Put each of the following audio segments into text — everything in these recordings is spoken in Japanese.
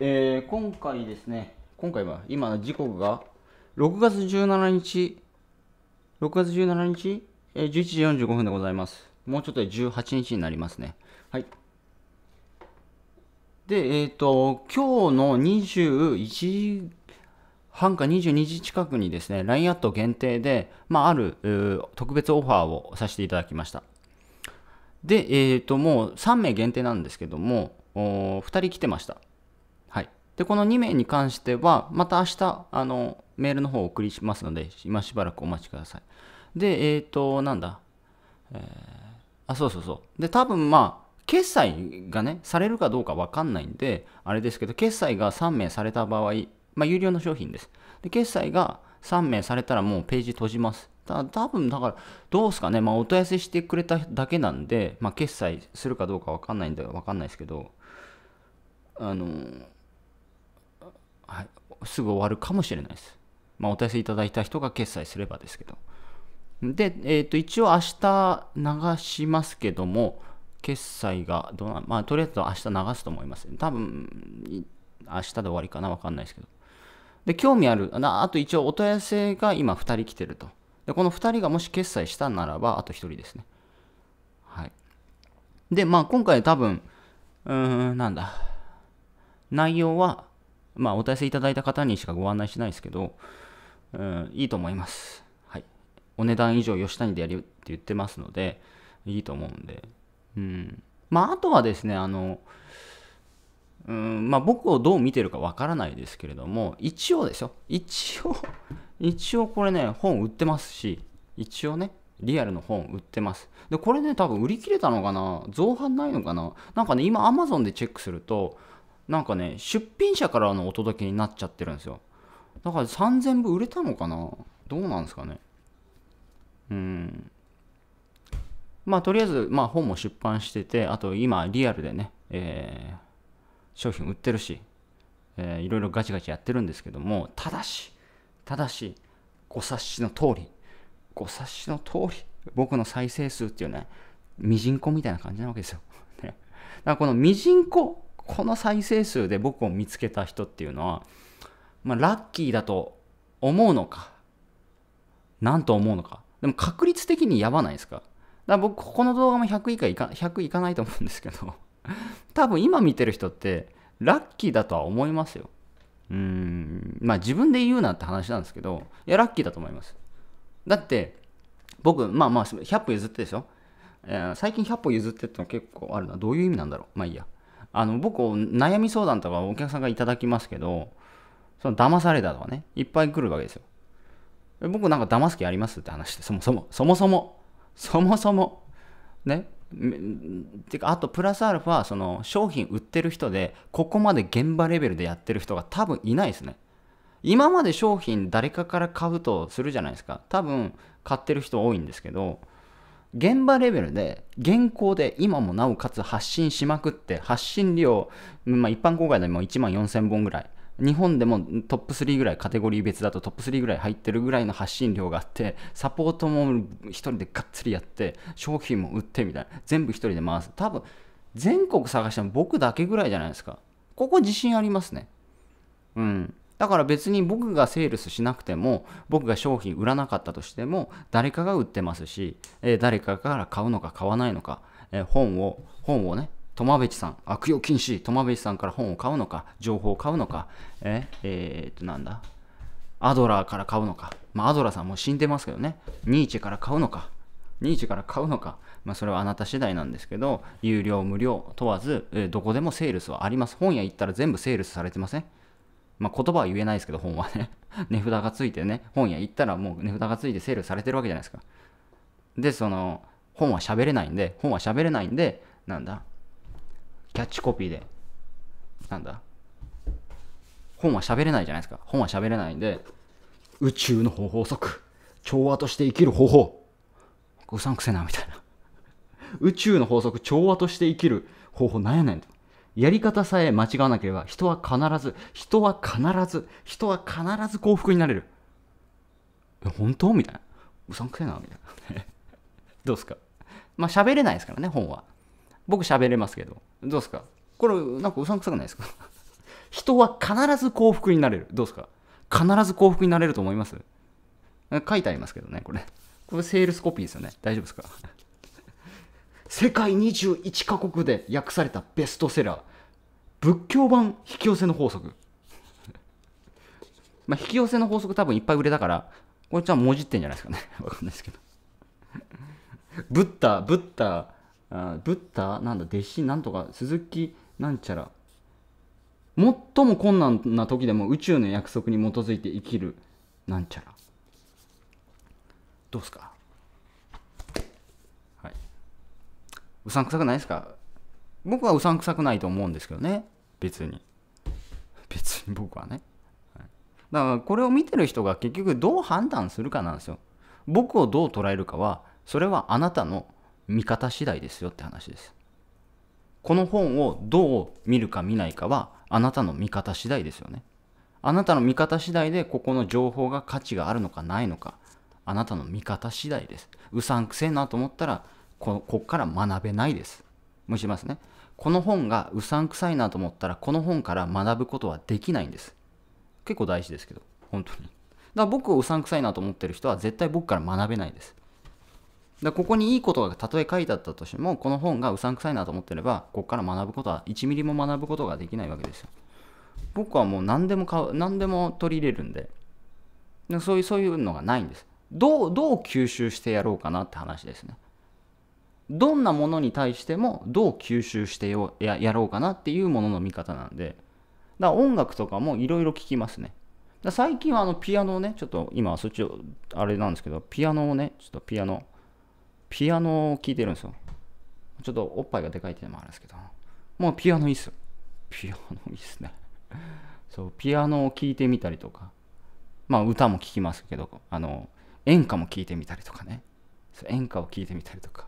えー、今回ですね、今回は今時刻が6月17日、6月17日、えー、11時45分でございます。もうちょっとで18日になりますね。はい。で、えっ、ー、と、今日の21時半か22時近くにですね、LINE アット限定で、まあ、ある特別オファーをさせていただきました。で、えっ、ー、と、もう3名限定なんですけども、2人来てました。でこの2名に関してはまた明日あのメールの方をお送りしますので今しばらくお待ちくださいでえっ、ー、となんだ、えー、あそうそうそうで多分まあ決済がねされるかどうか分かんないんであれですけど決済が3名された場合まあ有料の商品ですで決済が3名されたらもうページ閉じますた多分だから、どうすかね、まあ、お問い合わせしてくれただけなんで、まあ、決済するかどうか分かんないんで、分かんないですけど、あのー、はい、すぐ終わるかもしれないです。まあ、お手数せいただいた人が決済すればですけど。で、えー、と一応明日流しますけども、決済がどうな、まあ、とりあえず明日流すと思います。多分、明日で終わりかな、わかんないですけど。で、興味ある、あと一応お問い合わせが今2人来てると。で、この2人がもし決済したならば、あと1人ですね。はい。で、まあ今回多分、うーん、なんだ。内容は、まあ、お問い合わせいただいた方にしかご案内しないですけど、うん、いいと思います。はい。お値段以上吉谷でやるって言ってますので、いいと思うんで。うん。まあ、あとはですね、あの、うんまあ、僕をどう見てるかわからないですけれども、一応ですよ。一応 一応これね、本売ってますし、一応ね、リアルの本売ってます。で、これね、多分売り切れたのかな造反ないのかななんかね、今アマゾンでチェックすると、なんかね、出品者からのお届けになっちゃってるんですよ。だから3000部売れたのかなどうなんですかね。うん。まあ、とりあえず、まあ、本も出版してて、あと今、リアルでね、えー、商品売ってるし、えー、いろいろガチガチやってるんですけども、ただし、ただし、ご察しの通り、ご察しの通り、僕の再生数っていうね、ミジンコみたいな感じなわけですよ。ね、だからこのミジンコこの再生数で僕を見つけた人っていうのは、まあ、ラッキーだと思うのか何と思うのかでも確率的にやばないですかだから僕ここの動画も100以下いか100いかないと思うんですけど 多分今見てる人ってラッキーだとは思いますようんまあ自分で言うなって話なんですけどいやラッキーだと思いますだって僕まあまあ100歩譲ってでしょ、えー、最近100歩譲ってっての結構あるなどういう意味なんだろうまあいいやあの僕悩み相談とかお客さんがいただきますけどその騙されたとかねいっぱい来るわけですよ僕なんか騙す気ありますって話してそもそもそもそもそもそもねてかあとプラスアルファその商品売ってる人でここまで現場レベルでやってる人が多分いないですね今まで商品誰かから買うとするじゃないですか多分買ってる人多いんですけど現場レベルで、現行で今もなおかつ発信しまくって、発信量、まあ、一般公開でも1万4000本ぐらい。日本でもトップ3ぐらいカテゴリー別だとトップ3ぐらい入ってるぐらいの発信量があってサポートも1人でがっつりやって商品も売ってみたいな全部1人で回す多分全国探しても僕だけぐらいじゃないですかここ自信ありますねうんだから別に僕がセールスしなくても僕が商品売らなかったとしても誰かが売ってますし、えー、誰かから買うのか買わないのか、えー、本を本をね友部さん悪用禁止友部さんから本を買うのか情報を買うのかえー、えー、っとなんだアドラーから買うのか、まあ、アドラーさんも死んでますけどねニーチェから買うのかニーチェから買うのか、まあ、それはあなた次第なんですけど有料無料問わず、えー、どこでもセールスはあります本屋行ったら全部セールスされてません、ね、まあ、言葉は言えないですけど、本はね。値札がついてね、本屋行ったらもう値札がついてセールされてるわけじゃないですか。で、その、本は喋れないんで、本は喋れないんで、なんだ、キャッチコピーで、なんだ、本は喋れないじゃないですか。本は喋れないんで、宇宙の方法則、調和として生きる方法、ごさんくせな、みたいな。宇宙の法則、調和として生きる方法なんやねんと。やり方さえ間違わなければ人は必ず人は必ず人は必ず幸福になれる本当みたいなうさんくせえなみたいな どうすかまあ喋れないですからね本は僕喋れますけどどうすかこれなんかうさんくさくないですか 人は必ず幸福になれるどうすか必ず幸福になれると思います書いてありますけどねこれこれセールスコピーですよね大丈夫ですか世界21カ国で訳されたベストセラー仏教版引き寄せの法則 まあ引き寄せの法則多分いっぱい売れたからこれちゃんもじってんじゃないですかね わかんないですけどブッダブッダあブッダなんだ弟子なんとか鈴木なんちゃら最も困難な時でも宇宙の約束に基づいて生きるなんちゃらどうすかうさんくさくないですか僕はうさんくさくないと思うんですけどね。別に。別に僕はね。だからこれを見てる人が結局どう判断するかなんですよ。僕をどう捉えるかは、それはあなたの見方次第ですよって話です。この本をどう見るか見ないかは、あなたの見方次第ですよね。あなたの見方次第で、ここの情報が価値があるのかないのか、あなたの見方次第です。うさんくせえなと思ったら、ここから学べないです。むしますね。この本がうさんくさいなと思ったら、この本から学ぶことはできないんです。結構大事ですけど、本当に。だから僕をうさんくさいなと思ってる人は絶対僕から学べないです。だここにいいことがたとえ書いてあったとしても、この本がうさんくさいなと思ってれば、ここから学ぶことは1ミリも学ぶことができないわけですよ。僕はもう何でも買う、何でも取り入れるんで、でそういうそういうのがないんです。どう、どう吸収してやろうかなって話ですね。どんなものに対してもどう吸収してよややろうかなっていうものの見方なんでだから音楽とかもいろいろ聴きますねだ最近はあのピアノをねちょっと今そっちをあれなんですけどピアノをねちょっとピアノピアノを聴いてるんですよちょっとおっぱいがでかいっていうのもあるんですけどもうピアノいいっすよピアノいいっすねそうピアノを聴いてみたりとかまあ歌も聴きますけどあの演歌も聴いてみたりとかね演歌を聴いてみたりとか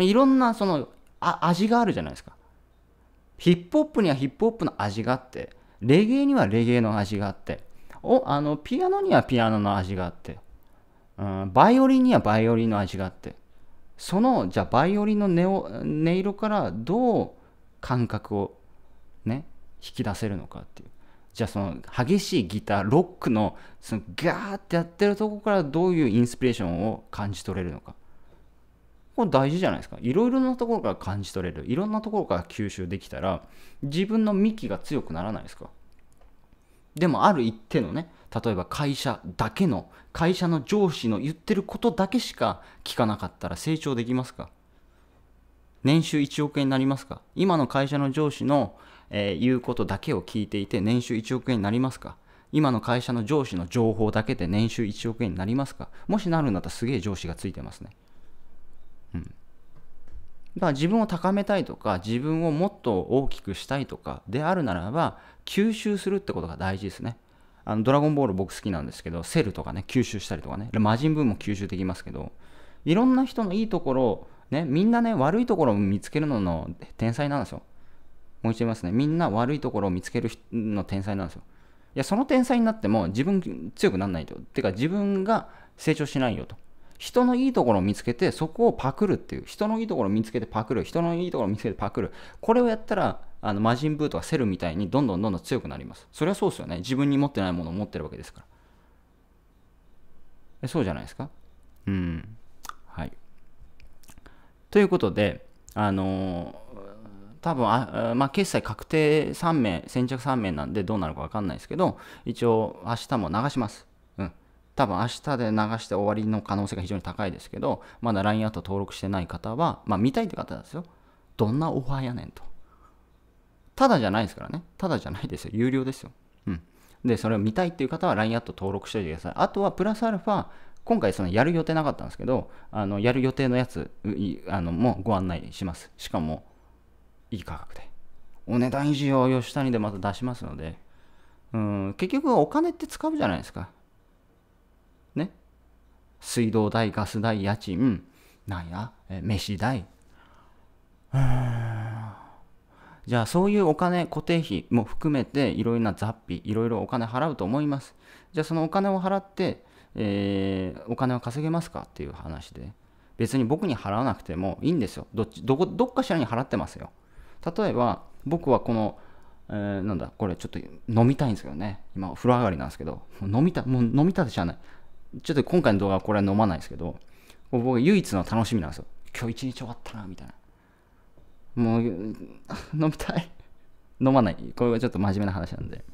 いろんなそのあ味があるじゃないですか。ヒップホップにはヒップホップの味があって、レゲエにはレゲエの味があって、おあのピアノにはピアノの味があって、うん、バイオリンにはバイオリンの味があって、その、じゃあバイオリンの音音色からどう感覚をね、引き出せるのかっていう。じゃあその激しいギター、ロックのそのガーってやってるとこからどういうインスピレーションを感じ取れるのか。これ大事じゃないですか。いろいろなところから感じ取れる。いろんなところから吸収できたら、自分の幹が強くならないですか。でもある一定のね、例えば会社だけの、会社の上司の言ってることだけしか聞かなかったら成長できますか年収1億円になりますか今の会社の上司の、えー、言うことだけを聞いていて年収1億円になりますか今の会社の上司の情報だけで年収1億円になりますかもしなるんだったらすげえ上司がついてますね。まあ、自分を高めたいとか自分をもっと大きくしたいとかであるならば吸収するってことが大事ですねあのドラゴンボール僕好きなんですけどセルとかね吸収したりとかね魔人ブーも吸収できますけどいろんな人のいいところをねみんなね悪いところを見つけるのの天才なんですよもう一度言いますねみんな悪いところを見つけるの天才なんですよいやその天才になっても自分強くならないとてか自分が成長しないよと人のいいところを見つけてそこをパクるっていう人のいいところを見つけてパクる人のいいところを見つけてパクるこれをやったらあの魔人ブーとかセルみたいにどんどんどんどん強くなりますそれはそうですよね自分に持ってないものを持ってるわけですからそうじゃないですかうんはいということであのー、多分あ、まあ、決済確定3名、先着3名なんでどうなるか分かんないですけど、一応明日も流します。多分明日で流して終わりの可能性が非常に高いですけど、まだ LINE アート登録してない方は、まあ見たいって方ですよ。どんなオファーやねんと。ただじゃないですからね。ただじゃないですよ。有料ですよ。うん。で、それを見たいっていう方は LINE アート登録しておいてください。あとはプラスアルファ、今回そのやる予定なかったんですけど、あのやる予定のやつあのもご案内します。しかも、いい価格で。お値段以上を吉谷でまた出しますので、うん、結局お金って使うじゃないですか。水道代、ガス代、家賃、なんや、え飯代。じゃあそういうお金固定費も含めていろいろな雑費いろいろお金払うと思いますじゃあそのお金を払って、えー、お金を稼げますかっていう話で別に僕に払わなくてもいいんですよどっちどこどっかしらに払ってますよ例えば僕はこの、えー、なんだこれちょっと飲みたいんですけどね今お風呂上がりなんですけど飲みたもう飲みたてしゃないちょっと今回の動画はこれは飲まないですけど、僕唯一の楽しみなんですよ。今日一日終わったな、みたいな。もう、飲みたい。飲まない。これはちょっと真面目な話なんで。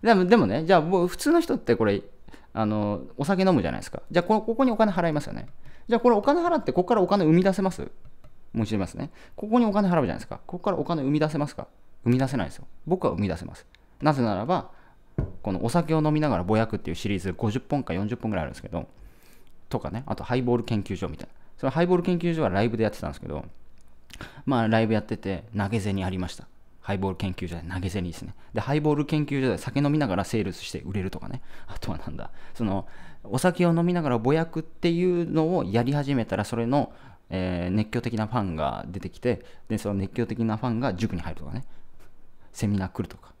でもでもね、じゃあ僕、普通の人ってこれ、あの、お酒飲むじゃないですか。じゃあこ、ここにお金払いますよね。じゃあ、これお金払って、ここからお金生み出せますもちろんますね。ここにお金払うじゃないですか。ここからお金生み出せますか生み出せないですよ。僕は生み出せます。なぜならば、このお酒を飲みながらぼやくっていうシリーズ50本か40本ぐらいあるんですけど、とかね、あとハイボール研究所みたいな。そのハイボール研究所はライブでやってたんですけど、まあライブやってて投げ銭ありました。ハイボール研究所で投げ銭ですね。で、ハイボール研究所で酒飲みながらセールスして売れるとかね。あとはなんだ、その、お酒を飲みながらぼやくっていうのをやり始めたら、それの、えー、熱狂的なファンが出てきて、で、その熱狂的なファンが塾に入るとかね。セミナー来るとか。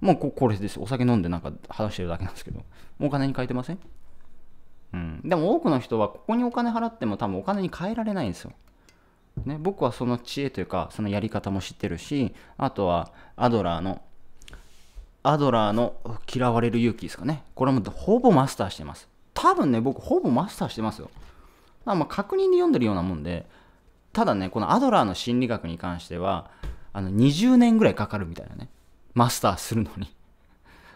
もうこれです。お酒飲んでなんか話してるだけなんですけど。もうお金に変えてませんうん。でも多くの人はここにお金払っても多分お金に変えられないんですよ。ね、僕はその知恵というか、そのやり方も知ってるし、あとはアドラーの、アドラーの嫌われる勇気ですかね。これもほぼマスターしてます。多分ね、僕ほぼマスターしてますよ。まあ確認で読んでるようなもんで、ただね、このアドラーの心理学に関しては、あの20年ぐらいかかるみたいなね。マスターするのにだか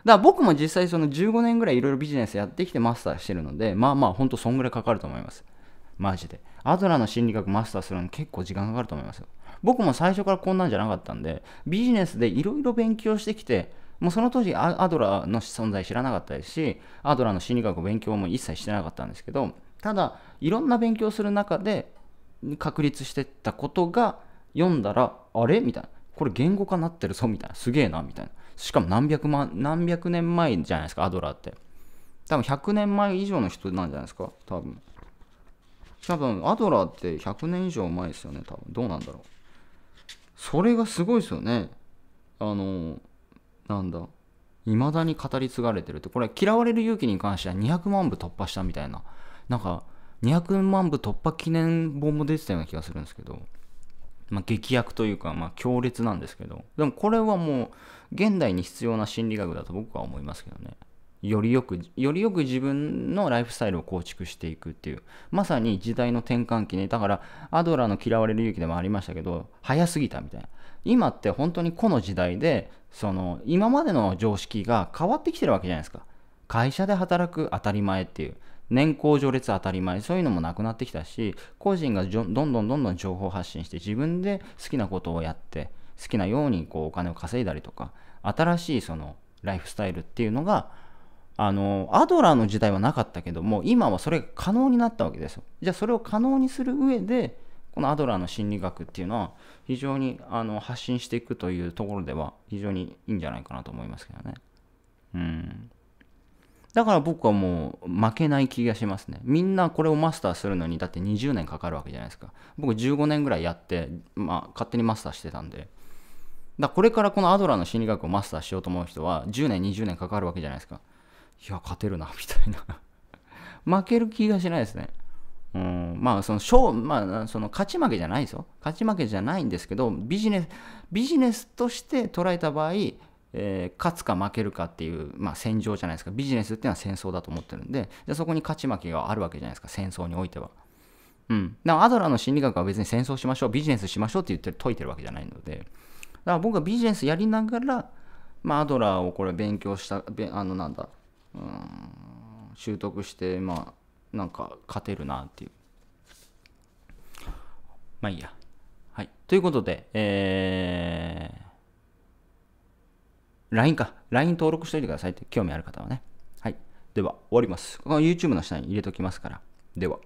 ら僕も実際その15年ぐらいいろいろビジネスやってきてマスターしてるので、まあまあほんとそんぐらいかかると思います。マジで。アドラーの心理学マスターするの結構時間かかると思いますよ。僕も最初からこんなんじゃなかったんで、ビジネスでいろいろ勉強してきて、もうその当時アドラーの存在知らなかったですし、アドラーの心理学を勉強も一切してなかったんですけど、ただいろんな勉強する中で確立してったことが読んだら、あれみたいな。これ言語化なってるぞみたいなすげえなみたいなしかも何百万何百年前じゃないですかアドラーって多分100年前以上の人なんじゃないですか多分多分アドラーって100年以上前ですよね多分どうなんだろうそれがすごいですよねあのなんだ未だに語り継がれてるってこれ嫌われる勇気に関しては200万部突破したみたいななんか200万部突破記念本も出てたような気がするんですけどまあ、劇薬というか、まあ、強烈なんですけど、でもこれはもう、現代に必要な心理学だと僕は思いますけどね。よりよく、よりよく自分のライフスタイルを構築していくっていう、まさに時代の転換期ね、だから、アドラーの嫌われる勇気でもありましたけど、早すぎたみたいな。今って本当にこの時代で、その、今までの常識が変わってきてるわけじゃないですか。会社で働く当たり前っていう。年功序列当たり前、そういうのもなくなってきたし、個人がどんどんどんどん情報発信して、自分で好きなことをやって、好きなようにこうお金を稼いだりとか、新しいそのライフスタイルっていうのが、あの、アドラーの時代はなかったけども、今はそれが可能になったわけですよ。じゃあそれを可能にする上で、このアドラーの心理学っていうのは非常にあの発信していくというところでは非常にいいんじゃないかなと思いますけどね。うん。だから僕はもう負けない気がしますね。みんなこれをマスターするのにだって20年かかるわけじゃないですか。僕15年ぐらいやって、まあ、勝手にマスターしてたんで。だこれからこのアドラーの心理学をマスターしようと思う人は10年20年かかるわけじゃないですか。いや、勝てるな、みたいな 負ける気がしないですね。うん、まあその勝、まあ、その勝ち負けじゃないですよ。勝ち負けじゃないんですけど、ビジネス、ビジネスとして捉えた場合、えー、勝つか負けるかっていう、まあ、戦場じゃないですかビジネスっていうのは戦争だと思ってるんででそこに勝ち負けがあるわけじゃないですか戦争においては。うん、だからアドラーの心理学は別に戦争しましょうビジネスしましょうって言って解いてるわけじゃないのでだから僕はビジネスやりながら、まあ、アドラーをこれ勉強したあのなんだうん習得してまあなんか勝てるなっていうまあいいやはいということでえー LINE か。LINE 登録しといてくださいって興味ある方はね。はい。では、終わります。この YouTube の下に入れときますから。では。